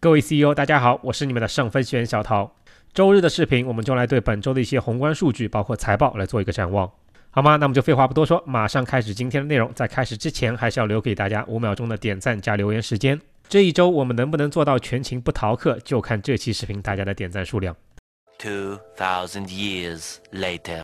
各位 CEO，大家好，我是你们的上分析员小陶。周日的视频，我们就来对本周的一些宏观数据，包括财报，来做一个展望，好吗？那么就废话不多说，马上开始今天的内容。在开始之前，还是要留给大家五秒钟的点赞加留言时间。这一周我们能不能做到全勤不逃课，就看这期视频大家的点赞数量。Two thousand years later.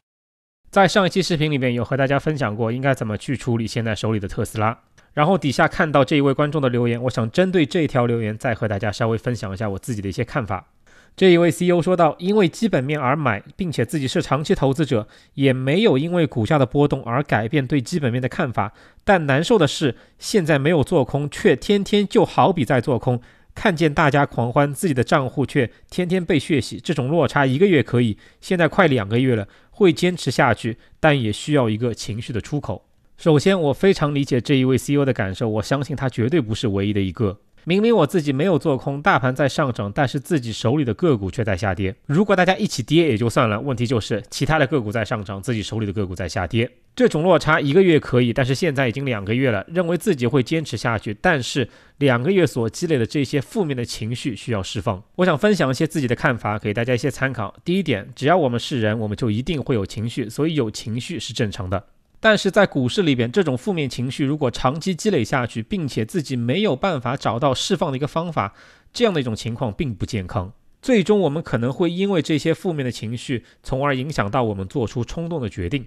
在上一期视频里面，有和大家分享过应该怎么去处理现在手里的特斯拉。然后底下看到这一位观众的留言，我想针对这条留言再和大家稍微分享一下我自己的一些看法。这一位 CEO 说到，因为基本面而买，并且自己是长期投资者，也没有因为股价的波动而改变对基本面的看法。但难受的是，现在没有做空，却天天就好比在做空。看见大家狂欢，自己的账户却天天被血洗，这种落差一个月可以，现在快两个月了，会坚持下去，但也需要一个情绪的出口。首先，我非常理解这一位 CEO 的感受，我相信他绝对不是唯一的一个。明明我自己没有做空，大盘在上涨，但是自己手里的个股却在下跌。如果大家一起跌也就算了，问题就是其他的个股在上涨，自己手里的个股在下跌，这种落差一个月可以，但是现在已经两个月了，认为自己会坚持下去，但是两个月所积累的这些负面的情绪需要释放。我想分享一些自己的看法，给大家一些参考。第一点，只要我们是人，我们就一定会有情绪，所以有情绪是正常的。但是在股市里边，这种负面情绪如果长期积累下去，并且自己没有办法找到释放的一个方法，这样的一种情况并不健康。最终，我们可能会因为这些负面的情绪，从而影响到我们做出冲动的决定。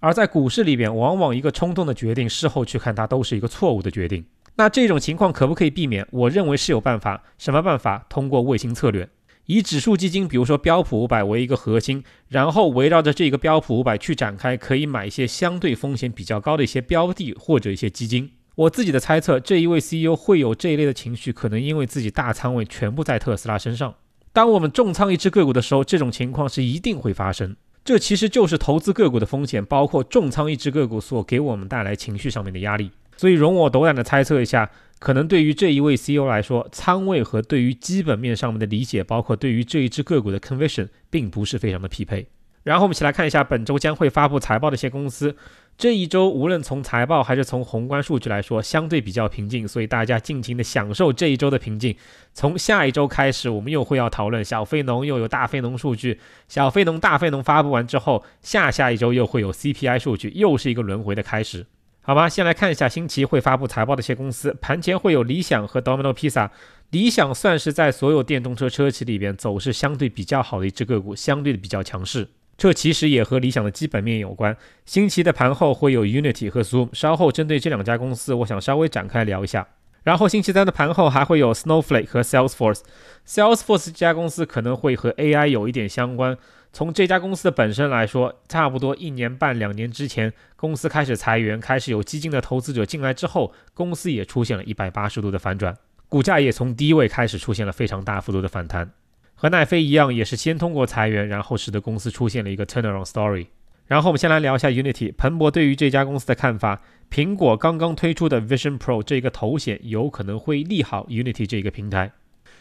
而在股市里边，往往一个冲动的决定，事后去看它都是一个错误的决定。那这种情况可不可以避免？我认为是有办法。什么办法？通过卫星策略。以指数基金，比如说标普五百为一个核心，然后围绕着这个标普五百去展开，可以买一些相对风险比较高的一些标的或者一些基金。我自己的猜测，这一位 CEO 会有这一类的情绪，可能因为自己大仓位全部在特斯拉身上。当我们重仓一只个股的时候，这种情况是一定会发生。这其实就是投资个股的风险，包括重仓一只个股所给我们带来情绪上面的压力。所以，容我斗胆的猜测一下。可能对于这一位 CEO 来说，仓位和对于基本面上面的理解，包括对于这一只个股的 conviction，并不是非常的匹配。然后我们一起来看一下本周将会发布财报的一些公司。这一周无论从财报还是从宏观数据来说，相对比较平静，所以大家尽情的享受这一周的平静。从下一周开始，我们又会要讨论小非农又有大非农数据，小非农大非农发布完之后，下下一周又会有 CPI 数据，又是一个轮回的开始。好吧，先来看一下新奇会发布财报的一些公司，盘前会有理想和 Domino Pizza。理想算是在所有电动车车企里边走势相对比较好的一只个股，相对的比较强势。这其实也和理想的基本面有关。新奇的盘后会有 Unity 和 Zoom。稍后针对这两家公司，我想稍微展开聊一下。然后星期三的盘后还会有 Snowflake 和 Salesforce。Salesforce 这家公司可能会和 AI 有一点相关。从这家公司的本身来说，差不多一年半两年之前，公司开始裁员，开始有基金的投资者进来之后，公司也出现了一百八十度的反转，股价也从低位开始出现了非常大幅度的反弹。和奈飞一样，也是先通过裁员，然后使得公司出现了一个 turnaround story。然后我们先来聊一下 Unity。彭博对于这家公司的看法：苹果刚刚推出的 Vision Pro 这个头显有可能会利好 Unity 这个平台，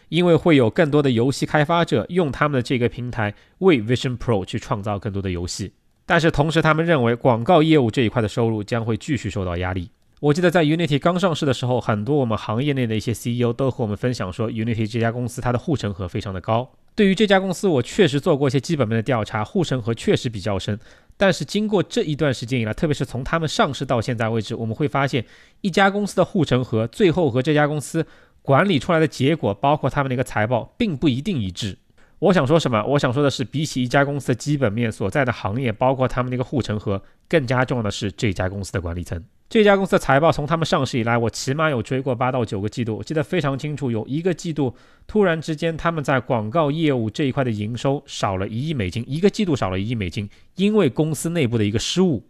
因为会有更多的游戏开发者用他们的这个平台为 Vision Pro 去创造更多的游戏。但是同时，他们认为广告业务这一块的收入将会继续受到压力。我记得在 Unity 刚上市的时候，很多我们行业内的一些 CEO 都和我们分享说，Unity 这家公司它的护城河非常的高。对于这家公司，我确实做过一些基本面的调查，护城河确实比较深。但是经过这一段时间以来，特别是从他们上市到现在为止，我们会发现一家公司的护城河最后和这家公司管理出来的结果，包括他们的一个财报，并不一定一致。我想说什么？我想说的是，比起一家公司的基本面所在的行业，包括他们那个护城河，更加重要的是这家公司的管理层。这家公司的财报从他们上市以来，我起码有追过八到九个季度，我记得非常清楚。有一个季度突然之间，他们在广告业务这一块的营收少了一亿美金，一个季度少了一亿美金，因为公司内部的一个失误。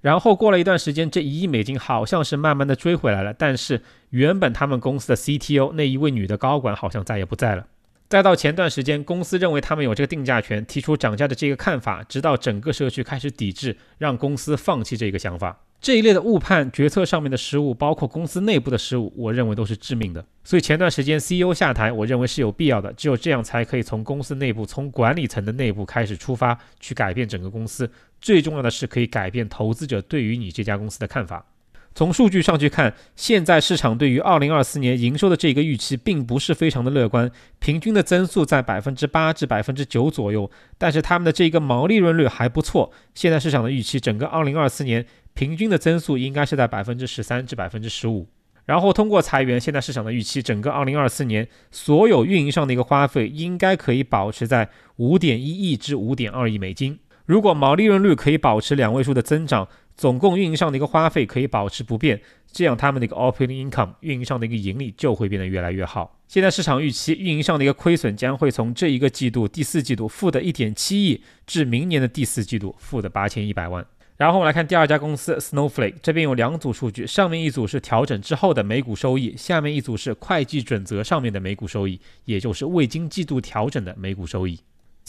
然后过了一段时间，这一亿美金好像是慢慢的追回来了，但是原本他们公司的 CTO 那一位女的高管好像再也不在了。再到前段时间，公司认为他们有这个定价权，提出涨价的这个看法，直到整个社区开始抵制，让公司放弃这个想法。这一类的误判决策上面的失误，包括公司内部的失误，我认为都是致命的。所以前段时间 CEO 下台，我认为是有必要的。只有这样，才可以从公司内部，从管理层的内部开始出发，去改变整个公司。最重要的是，可以改变投资者对于你这家公司的看法。从数据上去看，现在市场对于二零二四年营收的这个预期并不是非常的乐观，平均的增速在百分之八至百分之九左右。但是他们的这一个毛利润率还不错。现在市场的预期，整个二零二四年平均的增速应该是在百分之十三至百分之十五。然后通过裁员，现在市场的预期，整个二零二四年所有运营上的一个花费应该可以保持在五点一亿至五点二亿美金。如果毛利润率可以保持两位数的增长，总共运营上的一个花费可以保持不变，这样他们的一个 operating income 运营上的一个盈利就会变得越来越好。现在市场预期运营上的一个亏损将会从这一个季度第四季度负的一点七亿，至明年的第四季度负的八千一百万。然后我们来看第二家公司 Snowflake，这边有两组数据，上面一组是调整之后的每股收益，下面一组是会计准则上面的每股收益，也就是未经季度调整的每股收益。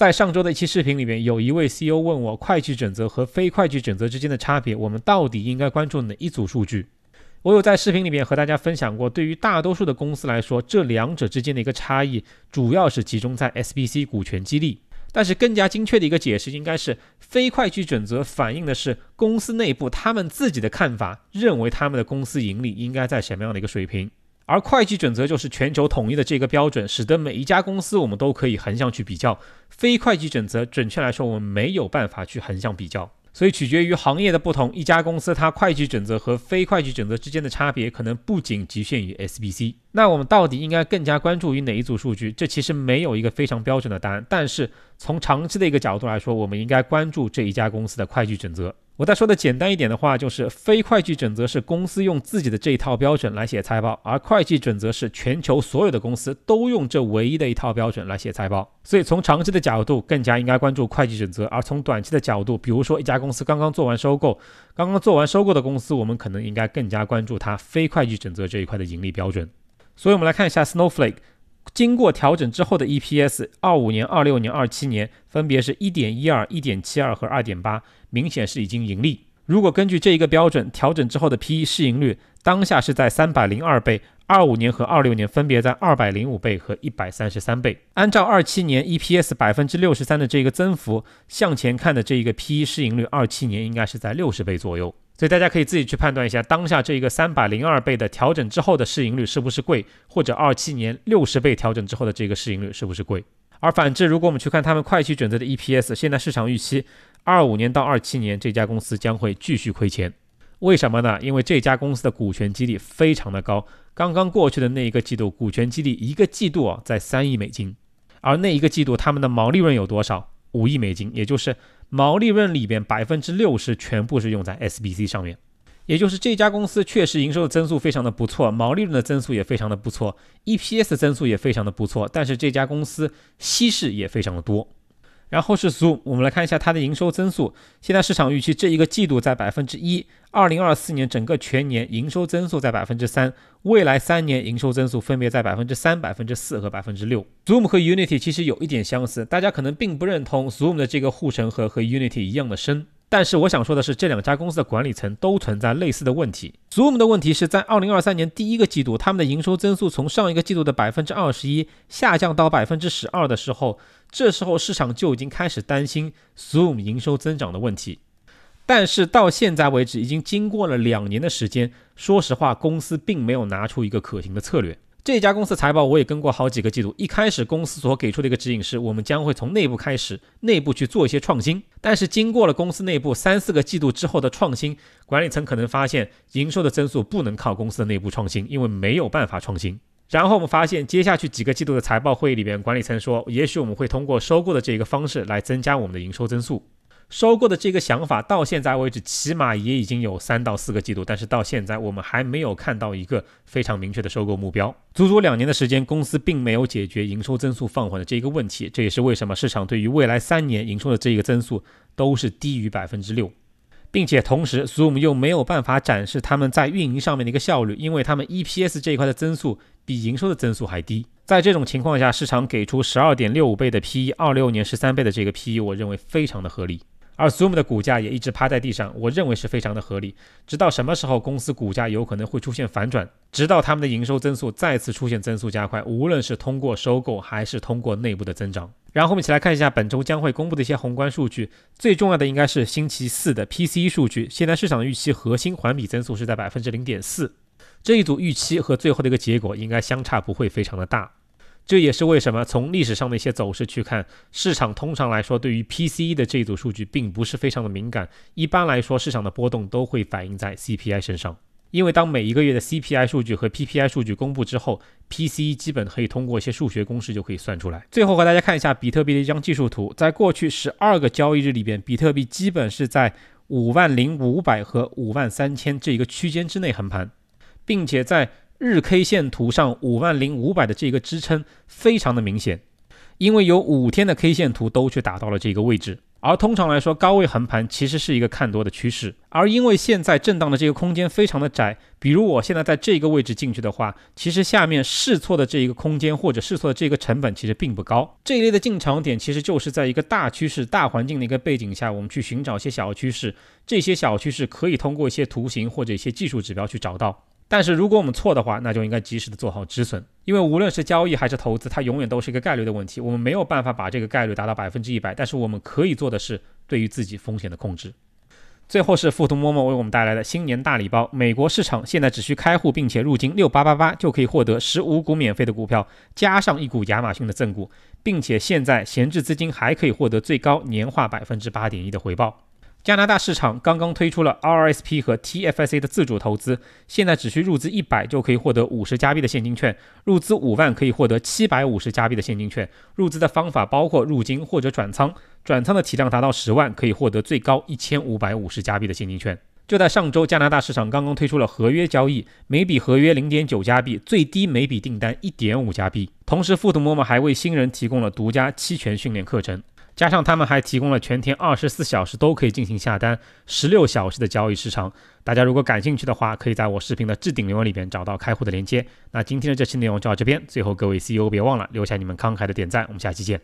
在上周的一期视频里面，有一位 CEO 问我会计准则和非会计准则之间的差别，我们到底应该关注哪一组数据？我有在视频里面和大家分享过，对于大多数的公司来说，这两者之间的一个差异，主要是集中在 SBC 股权激励。但是更加精确的一个解释，应该是非会计准则反映的是公司内部他们自己的看法，认为他们的公司盈利应该在什么样的一个水平。而会计准则就是全球统一的这个标准，使得每一家公司我们都可以横向去比较。非会计准则，准确来说，我们没有办法去横向比较。所以取决于行业的不同，一家公司它会计准则和非会计准则之间的差别可能不仅局限于 SBC。那我们到底应该更加关注于哪一组数据？这其实没有一个非常标准的答案。但是从长期的一个角度来说，我们应该关注这一家公司的会计准则。我再说的简单一点的话，就是非会计准则是公司用自己的这一套标准来写财报，而会计准则是全球所有的公司都用这唯一的一套标准来写财报。所以从长期的角度，更加应该关注会计准则；而从短期的角度，比如说一家公司刚刚做完收购，刚刚做完收购的公司，我们可能应该更加关注它非会计准则这一块的盈利标准。所以我们来看一下 Snowflake。经过调整之后的 EPS，二五年、二六年、二七年分别是一点一二、一点七二和二点八，明显是已经盈利。如果根据这一个标准调整之后的 PE 市盈率，当下是在三百零二倍，二五年和二六年分别在二百零五倍和一百三十三倍。按照二七年 EPS 百分之六十三的这个增幅向前看的这一个 PE 市盈率，二七年应该是在六十倍左右。所以大家可以自己去判断一下，当下这一个三百零二倍的调整之后的市盈率是不是贵，或者二七年六十倍调整之后的这个市盈率是不是贵。而反之，如果我们去看他们会计准则的 EPS，现在市场预期二五年到二七年这家公司将会继续亏钱，为什么呢？因为这家公司的股权激励非常的高，刚刚过去的那一个季度股权激励一个季度啊在三亿美金，而那一个季度他们的毛利润有多少？五亿美金，也就是。毛利润里边百分之六十全部是用在 SBC 上面，也就是这家公司确实营收的增速非常的不错，毛利润的增速也非常的不错，EPS 增速也非常的不错，但是这家公司稀释也非常的多。然后是 Zoom，我们来看一下它的营收增速。现在市场预期这一个季度在百分之一，二零二四年整个全年营收增速在百分之三，未来三年营收增速分别在百分之三、百分之四和百分之六。Zoom 和 Unity 其实有一点相似，大家可能并不认同 Zoom 的这个护城河和 Unity 一样的深。但是我想说的是，这两家公司的管理层都存在类似的问题。Zoom 的问题是在二零二三年第一个季度，他们的营收增速从上一个季度的百分之二十一下降到百分之十二的时候，这时候市场就已经开始担心 Zoom 营收增长的问题。但是到现在为止，已经经过了两年的时间，说实话，公司并没有拿出一个可行的策略。这家公司财报我也跟过好几个季度。一开始公司所给出的一个指引是，我们将会从内部开始，内部去做一些创新。但是经过了公司内部三四个季度之后的创新，管理层可能发现营收的增速不能靠公司的内部创新，因为没有办法创新。然后我们发现接下去几个季度的财报会议里边，管理层说，也许我们会通过收购的这一个方式来增加我们的营收增速。收购的这个想法到现在为止，起码也已经有三到四个季度，但是到现在我们还没有看到一个非常明确的收购目标。足足两年的时间，公司并没有解决营收增速放缓的这一个问题，这也是为什么市场对于未来三年营收的这一个增速都是低于百分之六。并且同时，Zoom 又没有办法展示他们在运营上面的一个效率，因为他们 EPS 这一块的增速比营收的增速还低。在这种情况下，市场给出十二点六五倍的 PE，二六年十三倍的这个 PE，我认为非常的合理。而 Zoom 的股价也一直趴在地上，我认为是非常的合理。直到什么时候公司股价有可能会出现反转？直到他们的营收增速再次出现增速加快，无论是通过收购还是通过内部的增长。然后我们一起来看一下本周将会公布的一些宏观数据，最重要的应该是星期四的 PCE 数据。现在市场的预期核心环比增速是在百分之零点四，这一组预期和最后的一个结果应该相差不会非常的大。这也是为什么从历史上的一些走势去看，市场通常来说对于 PCE 的这一组数据并不是非常的敏感。一般来说，市场的波动都会反映在 CPI 身上，因为当每一个月的 CPI 数据和 PPI 数据公布之后，PCE 基本可以通过一些数学公式就可以算出来。最后和大家看一下比特币的一张技术图，在过去十二个交易日里边，比特币基本是在五万零五百和五万三千这一个区间之内横盘，并且在。日 K 线图上五万零五百的这个支撑非常的明显，因为有五天的 K 线图都去达到了这个位置。而通常来说，高位横盘其实是一个看多的趋势。而因为现在震荡的这个空间非常的窄，比如我现在在这个位置进去的话，其实下面试错的这一个空间或者试错的这个成本其实并不高。这一类的进场点，其实就是在一个大趋势、大环境的一个背景下，我们去寻找一些小趋势。这些小趋势可以通过一些图形或者一些技术指标去找到。但是如果我们错的话，那就应该及时的做好止损，因为无论是交易还是投资，它永远都是一个概率的问题，我们没有办法把这个概率达到百分之一百，但是我们可以做的是对于自己风险的控制。最后是富途摸摸为我们带来的新年大礼包，美国市场现在只需开户并且入金六八八八就可以获得十五股免费的股票，加上一股亚马逊的赠股，并且现在闲置资金还可以获得最高年化百分之八点一的回报。加拿大市场刚刚推出了 RSP 和 TFSA 的自主投资，现在只需入资一百就可以获得五十加币的现金券，入资五万可以获得七百五十加币的现金券。入资的方法包括入金或者转仓，转仓的体量达到十万可以获得最高一千五百五十加币的现金券。就在上周，加拿大市场刚刚推出了合约交易，每笔合约零点九加币，最低每笔订单一点五加币。同时，momo 还为新人提供了独家期权训练课程。加上他们还提供了全天二十四小时都可以进行下单，十六小时的交易时长。大家如果感兴趣的话，可以在我视频的置顶留言里边找到开户的链接。那今天的这期内容就到这边，最后各位 CEO 别忘了留下你们慷慨的点赞，我们下期见。